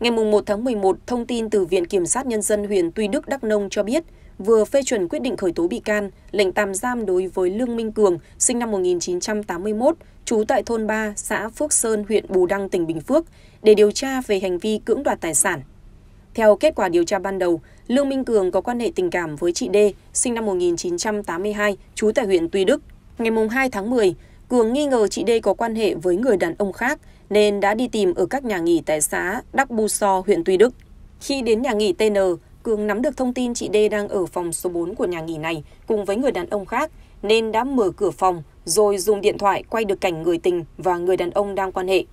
Ngày một tháng một, thông tin từ Viện Kiểm sát Nhân dân huyện Tuy Đức Đắk Nông cho biết vừa phê chuẩn quyết định khởi tố bị can, lệnh tạm giam đối với Lương Minh Cường, sinh năm một nghìn chín trăm tám mươi một, trú tại thôn Ba, xã Phước Sơn, huyện Bù Đăng, tỉnh Bình Phước, để điều tra về hành vi cưỡng đoạt tài sản. Theo kết quả điều tra ban đầu, Lương Minh Cường có quan hệ tình cảm với chị D, sinh năm một nghìn chín trăm tám mươi hai, trú tại huyện Tuy Đức. Ngày hai tháng 10, Cường nghi ngờ chị D có quan hệ với người đàn ông khác nên đã đi tìm ở các nhà nghỉ tại xã Đắc Bu So, huyện Tuy Đức. Khi đến nhà nghỉ TN, Cường nắm được thông tin chị D đang ở phòng số 4 của nhà nghỉ này cùng với người đàn ông khác nên đã mở cửa phòng rồi dùng điện thoại quay được cảnh người tình và người đàn ông đang quan hệ.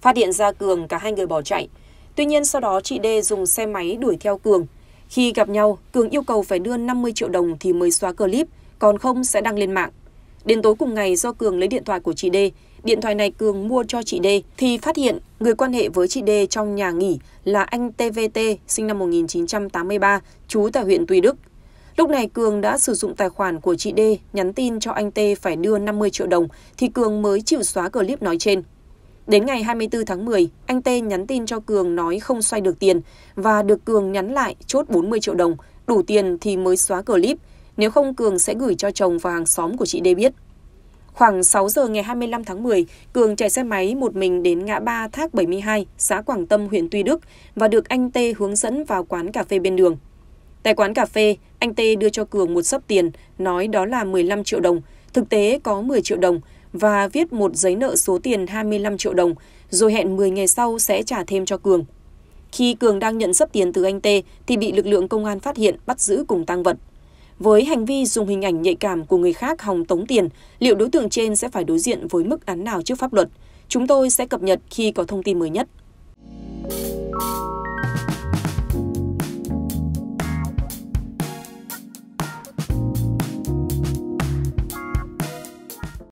Phát hiện ra Cường cả hai người bỏ chạy. Tuy nhiên sau đó chị D dùng xe máy đuổi theo Cường. Khi gặp nhau, Cường yêu cầu phải đưa 50 triệu đồng thì mới xóa clip, còn không sẽ đăng lên mạng. Đến tối cùng ngày do Cường lấy điện thoại của chị D điện thoại này Cường mua cho chị D thì phát hiện người quan hệ với chị D trong nhà nghỉ là anh TVT sinh năm 1983, trú tại huyện Tuy Đức. Lúc này Cường đã sử dụng tài khoản của chị D nhắn tin cho anh T phải đưa 50 triệu đồng thì Cường mới chịu xóa clip nói trên. Đến ngày 24 tháng 10, anh T nhắn tin cho Cường nói không xoay được tiền và được Cường nhắn lại chốt 40 triệu đồng, đủ tiền thì mới xóa clip, nếu không Cường sẽ gửi cho chồng và hàng xóm của chị D biết. Khoảng 6 giờ ngày 25 tháng 10, Cường chạy xe máy một mình đến ngã ba Thác 72, xã Quảng Tâm, huyện Tuy Đức và được anh Tê hướng dẫn vào quán cà phê bên đường. Tại quán cà phê, anh Tê đưa cho Cường một sấp tiền, nói đó là 15 triệu đồng, thực tế có 10 triệu đồng và viết một giấy nợ số tiền 25 triệu đồng, rồi hẹn 10 ngày sau sẽ trả thêm cho Cường. Khi Cường đang nhận sấp tiền từ anh Tê thì bị lực lượng công an phát hiện bắt giữ cùng tăng vật. Với hành vi dùng hình ảnh nhạy cảm của người khác hòng tống tiền, liệu đối tượng trên sẽ phải đối diện với mức án nào trước pháp luật? Chúng tôi sẽ cập nhật khi có thông tin mới nhất.